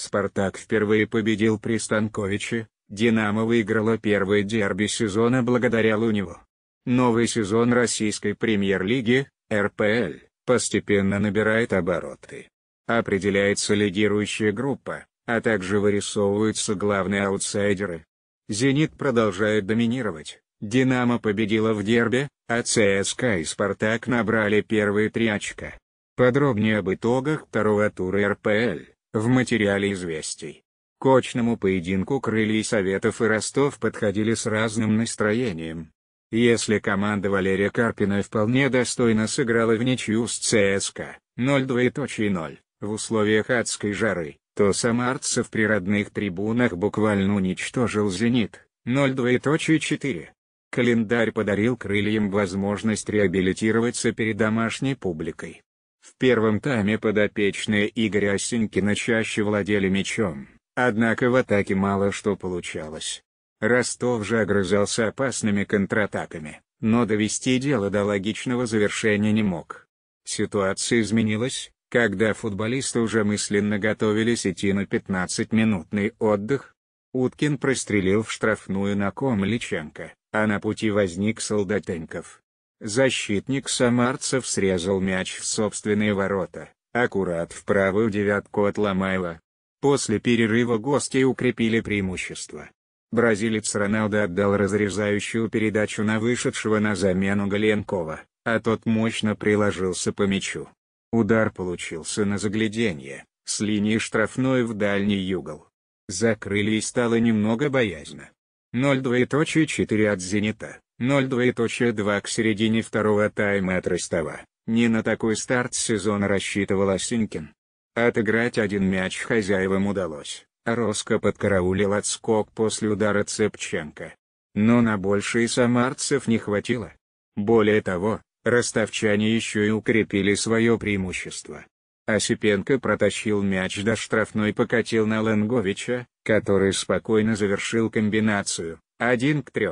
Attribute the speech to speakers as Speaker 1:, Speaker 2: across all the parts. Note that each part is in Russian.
Speaker 1: «Спартак» впервые победил при Станковиче, «Динамо» выиграло первое дерби сезона благодаря Луневу. Новый сезон российской премьер-лиги, РПЛ, постепенно набирает обороты. Определяется лидирующая группа, а также вырисовываются главные аутсайдеры. «Зенит» продолжает доминировать, «Динамо» победила в дерби, а ЦСКА и «Спартак» набрали первые три очка. Подробнее об итогах второго тура РПЛ. В материале известий. К очному поединку крылья Советов и Ростов подходили с разным настроением. Если команда Валерия Карпина вполне достойно сыграла в ничью с ЦСКА 0-2.0 в условиях адской жары, то самарцев при родных трибунах буквально уничтожил «Зенит» 0-2.4. Календарь подарил крыльям возможность реабилитироваться перед домашней публикой. В первом тайме подопечные Игоря Осенькина чаще владели мячом, однако в атаке мало что получалось. Ростов же огрызался опасными контратаками, но довести дело до логичного завершения не мог. Ситуация изменилась, когда футболисты уже мысленно готовились идти на 15-минутный отдых. Уткин прострелил в штрафную на ком Личенко, а на пути возник Солдатенков. Защитник самарцев срезал мяч в собственные ворота, аккурат в правую девятку от Ломаева. После перерыва гости укрепили преимущество. Бразилец Роналдо отдал разрезающую передачу на вышедшего на замену Галенкова, а тот мощно приложился по мячу. Удар получился на загляденье, с линии штрафной в дальний угол. Закрыли и стало немного боязно. 0-2.4 от «Зенита». 0-2.2 к середине второго тайма от Ростова. Не на такой старт сезона рассчитывал Осинкин. Отыграть один мяч хозяевам удалось, Роско подкараулил отскок после удара Цепченко. Но на большие самарцев не хватило. Более того, ростовчане еще и укрепили свое преимущество. Осипенко протащил мяч до штрафной и покатил на Ленговича, который спокойно завершил комбинацию, 1 к 3.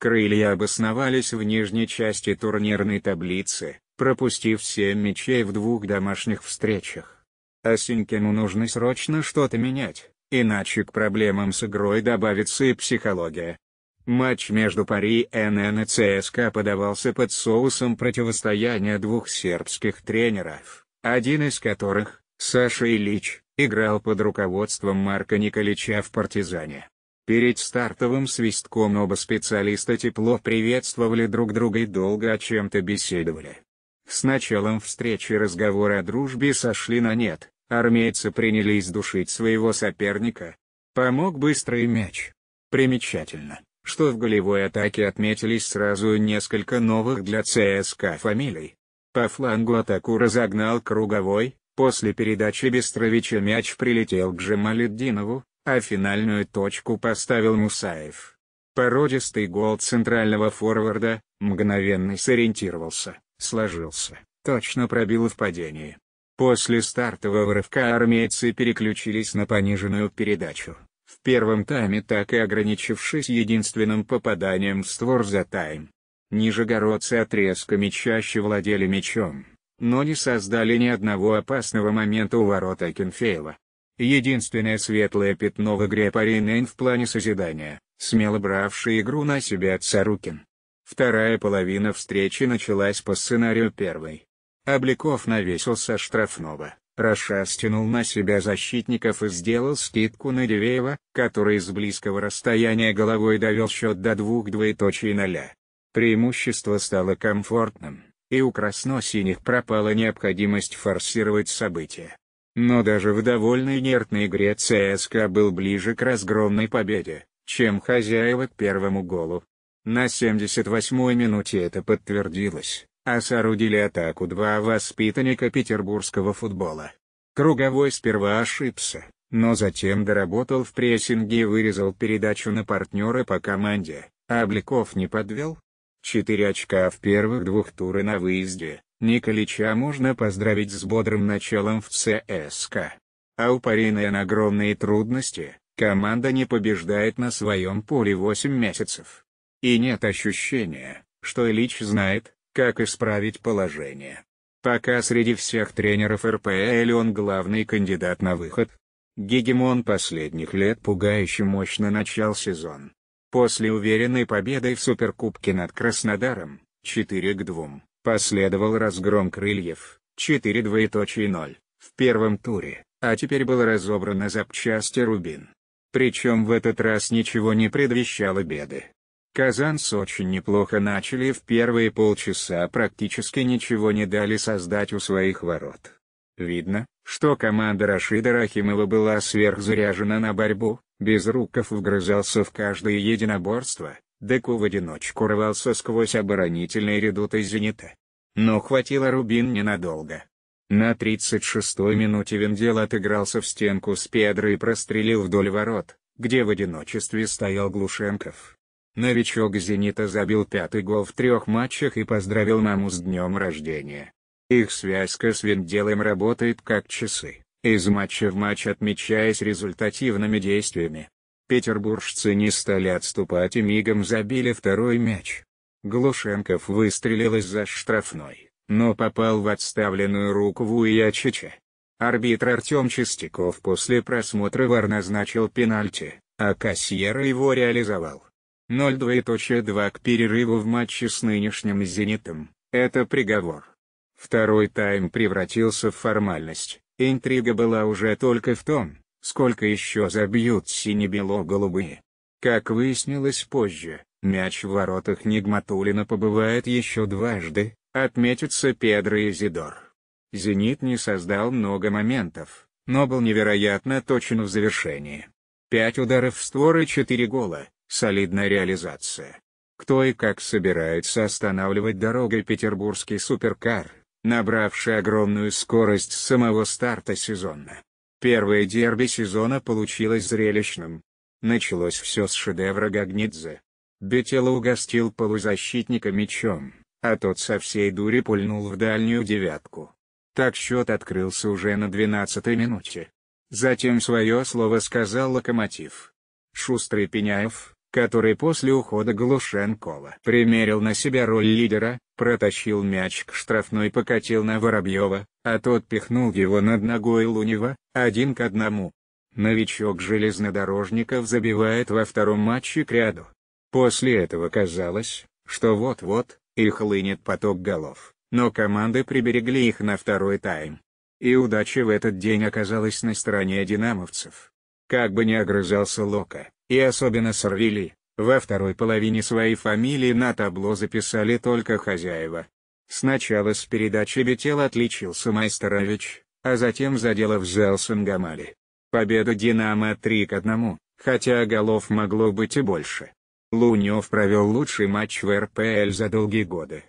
Speaker 1: Крылья обосновались в нижней части турнирной таблицы, пропустив 7 мячей в двух домашних встречах. Осенькину нужно срочно что-то менять, иначе к проблемам с игрой добавится и психология. Матч между Пари НН и ЦСКА подавался под соусом противостояния двух сербских тренеров, один из которых, Саша Ильич, играл под руководством Марка Николича в «Партизане». Перед стартовым свистком оба специалиста тепло приветствовали друг друга и долго о чем-то беседовали. С началом встречи разговоры о дружбе сошли на нет, армейцы принялись душить своего соперника. Помог быстрый мяч. Примечательно, что в голевой атаке отметились сразу несколько новых для ЦСКА фамилий. По флангу атаку разогнал круговой, после передачи Бестровича мяч прилетел к Жемалетдинову, а финальную точку поставил Мусаев. Породистый гол центрального форварда, мгновенно сориентировался, сложился, точно пробил в падении. После стартового рывка армейцы переключились на пониженную передачу, в первом тайме так и ограничившись единственным попаданием в створ за тайм. Нижегородцы отрезками чаще владели мячом, но не создали ни одного опасного момента у ворот Акинфеева. Единственное светлое пятно в игре парей Нейн в плане созидания, смело бравший игру на себя Царукин. Вторая половина встречи началась по сценарию первой. Обликов навесился штрафного, Раша стянул на себя защитников и сделал скидку на Дивеева, который с близкого расстояния головой довел счет до двух двоеточий ноля. Преимущество стало комфортным, и у красно-синих пропала необходимость форсировать события. Но даже в довольно инертной игре ЦСКА был ближе к разгромной победе, чем хозяева к первому голу. На 78-й минуте это подтвердилось, а соорудили атаку два воспитанника петербургского футбола. Круговой сперва ошибся, но затем доработал в прессинге и вырезал передачу на партнера по команде, а Обликов не подвел, 4 очка в первых двух туры на выезде, Николича можно поздравить с бодрым началом в ЦСКА. А у Парина огромные трудности, команда не побеждает на своем поле 8 месяцев. И нет ощущения, что Ильич знает, как исправить положение. Пока среди всех тренеров РПЛ он главный кандидат на выход. Гегемон последних лет пугающе мощно начал сезон. После уверенной победы в Суперкубке над Краснодаром, 4 к 2, последовал разгром крыльев, 4 двоеточие 0, в первом туре, а теперь было разобрано запчасти Рубин. Причем в этот раз ничего не предвещало беды. Казанцы очень неплохо начали в первые полчаса практически ничего не дали создать у своих ворот. Видно, что команда Рашида Рахимова была сверхзаряжена на борьбу, Без руков вгрызался в каждое единоборство, Деку в одиночку рвался сквозь оборонительные редуты «Зенита». Но хватило Рубин ненадолго. На 36-й минуте Вендел отыгрался в стенку с Педро и прострелил вдоль ворот, где в одиночестве стоял Глушенков. Новичок «Зенита» забил пятый гол в трех матчах и поздравил маму с днем рождения. Их связка с винделом работает как часы, из матча в матч отмечаясь результативными действиями. Петербуржцы не стали отступать и мигом забили второй мяч. Глушенков выстрелил из-за штрафной, но попал в отставленную руку Вуячича. Арбитр Артем Чистяков после просмотра ВАР назначил пенальти, а кассиера его реализовал. 0-2.2 к перерыву в матче с нынешним «Зенитом» — это приговор. Второй тайм превратился в формальность. Интрига была уже только в том, сколько еще забьют сине-бело-голубые. Как выяснилось позже, мяч в воротах Нигматулина побывает еще дважды, отметятся Педро и Зидор. «Зенит» не создал много моментов, но был невероятно точен в завершении. Пять ударов в створ и четыре гола, солидная реализация. Кто и как собирается останавливать дорогой петербургский суперкар? набравший огромную скорость с самого старта сезона. Первое дерби сезона получилось зрелищным. Началось все с шедевра Гагнидзе. Бетело угостил полузащитника мячом, а тот со всей дури пульнул в дальнюю девятку. Так счет открылся уже на 12-й минуте. Затем свое слово сказал Локомотив. Шустрый Пеняев, который после ухода Глушенкова примерил на себя роль лидера, протащил мяч к штрафной покатил на Воробьева, а тот пихнул его над ногой Лунева, один к одному. Новичок железнодорожников забивает во втором матче к ряду. После этого казалось, что вот-вот, и хлынет поток голов, но команды приберегли их на второй тайм. И удача в этот день оказалась на стороне динамовцев. Как бы ни огрызался Лока, и особенно Сорвили, во второй половине своей фамилии на табло записали только хозяева. Сначала с передачи бетел отличился Майстерович, а затем за дело взялся Нгамали. Победа «Динамо» 3 к 1, хотя голов могло быть и больше. Лунев провел лучший матч в РПЛ за долгие годы.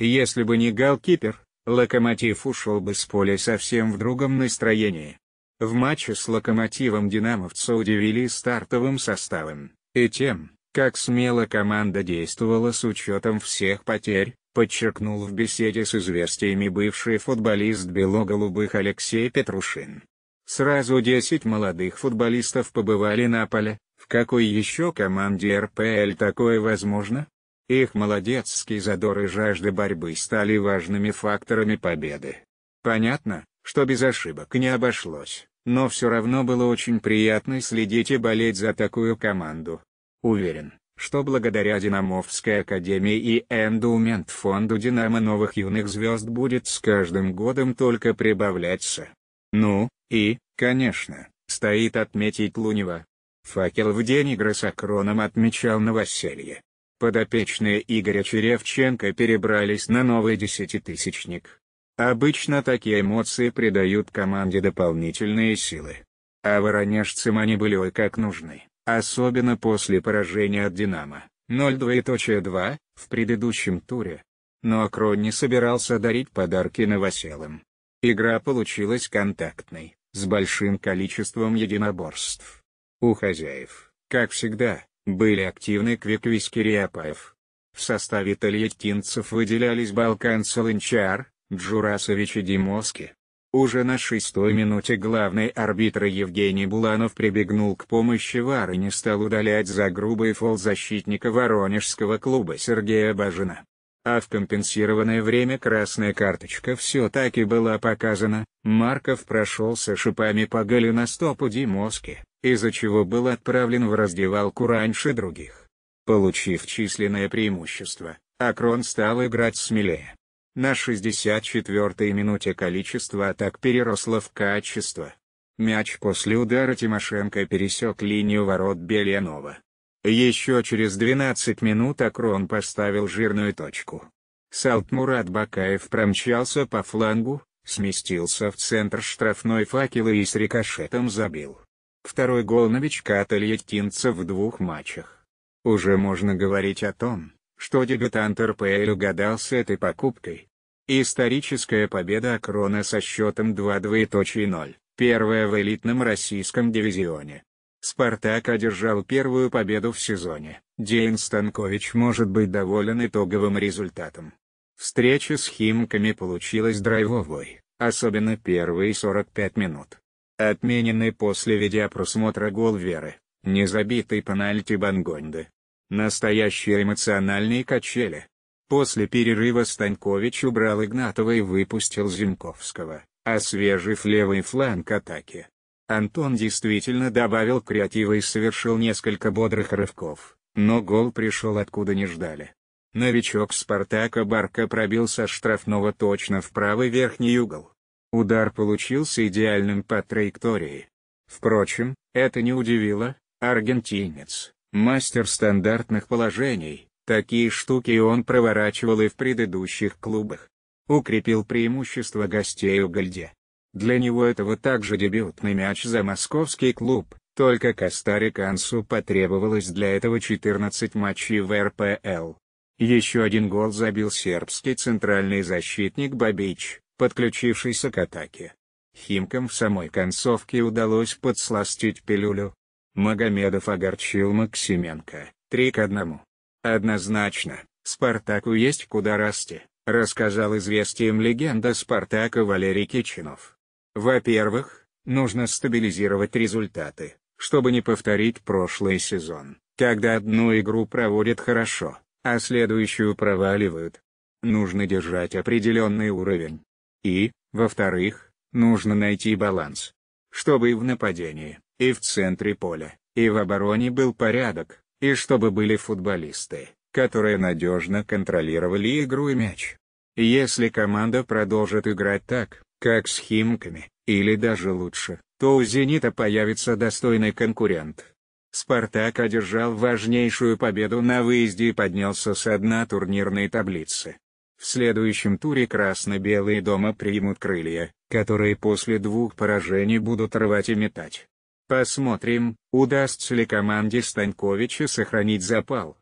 Speaker 1: Если бы не голкипер, «Локомотив» ушел бы с поля совсем в другом настроении. В матче с «Локомотивом» динамовцы удивили стартовым составом, и тем, как смело команда действовала с учетом всех потерь, подчеркнул в беседе с известиями бывший футболист бело-голубых Алексей Петрушин. Сразу 10 молодых футболистов побывали на поле, в какой еще команде РПЛ такое возможно? Их молодецкий задор и жажда борьбы стали важными факторами победы. Понятно, что без ошибок не обошлось, но все равно было очень приятно следить и болеть за такую команду. Уверен, что благодаря Динамовской академии и эндумент фонду Динамо новых юных звезд будет с каждым годом только прибавляться. Ну, и, конечно, стоит отметить Лунева. Факел в день игры с Акроном отмечал новоселье. Подопечные Игоря Черевченко перебрались на новый десятитысячник. Обычно такие эмоции придают команде дополнительные силы. А воронежцам они были ой как нужны. Особенно после поражения от «Динамо» 0-2.2 в предыдущем туре. Но Акрон не собирался дарить подарки новоселам. Игра получилась контактной, с большим количеством единоборств. У хозяев, как всегда, были активны Квиквис Кириапаев. В составе тольяттинцев выделялись Балкан Солончар, Джурасович и Димоски. Уже на шестой минуте главный арбитр Евгений Буланов прибегнул к помощи ВАР и не стал удалять за грубый фол защитника воронежского клуба Сергея Бажина. А в компенсированное время красная карточка все-таки была показана, Марков прошелся шипами по голеностопу Димоски, из-за чего был отправлен в раздевалку раньше других. Получив численное преимущество, Акрон стал играть смелее. На 64-й минуте количество атак переросло в качество. Мяч после удара Тимошенко пересек линию ворот Белянова. Еще через 12 минут Акрон поставил жирную точку. Салтмурат Бакаев промчался по флангу, сместился в центр штрафной факелы и с рикошетом забил. Второй гол новичка Тольяттинца в двух матчах. Уже можно говорить о том, что дебютант РПЛ угадал с этой покупкой. Историческая победа Акрона со счетом 2-0, первая в элитном российском дивизионе. Спартак одержал первую победу в сезоне. Дейн Станкович может быть доволен итоговым результатом. Встреча с Химками получилась драйвовой, особенно первые 45 минут. Отмененный после видеопросмотра гол Веры, незабитый пенальти Бангонды, Настоящие эмоциональные качели. После перерыва Станькович убрал Игнатова и выпустил Зинковского, освежив левый фланг атаки. Антон действительно добавил креатива и совершил несколько бодрых рывков, но гол пришел откуда не ждали. Новичок Спартака Барка пробил со штрафного точно в правый верхний угол. Удар получился идеальным по траектории. Впрочем, это не удивило, аргентинец, мастер стандартных положений, такие штуки он проворачивал и в предыдущих клубах. Укрепил преимущество гостей у Гольде. Для него этого также дебютный мяч за московский клуб, только Костарикансу потребовалось для этого 14 матчей в РПЛ. Еще один гол забил сербский центральный защитник Бабич, подключившийся к атаке. Химкам в самой концовке удалось подсластить пилюлю, Магомедов огорчил Максименко, 3 к 1. Однозначно, Спартаку есть куда расти, рассказал известием легенда Спартака Валерий Кичинов. Во-первых, нужно стабилизировать результаты, чтобы не повторить прошлый сезон, когда одну игру проводят хорошо, а следующую проваливают. Нужно держать определенный уровень. И, во-вторых, нужно найти баланс. Чтобы и в нападении, и в центре поля, и в обороне был порядок, и чтобы были футболисты, которые надежно контролировали игру и мяч. Если команда продолжит играть так, как с Химками, или даже лучше, то у «Зенита» появится достойный конкурент. «Спартак» одержал важнейшую победу на выезде и поднялся со дна турнирной таблицы. В следующем туре красно-белые дома примут крылья, которые после двух поражений будут рвать и метать. Посмотрим, удастся ли команде Станковича сохранить запал.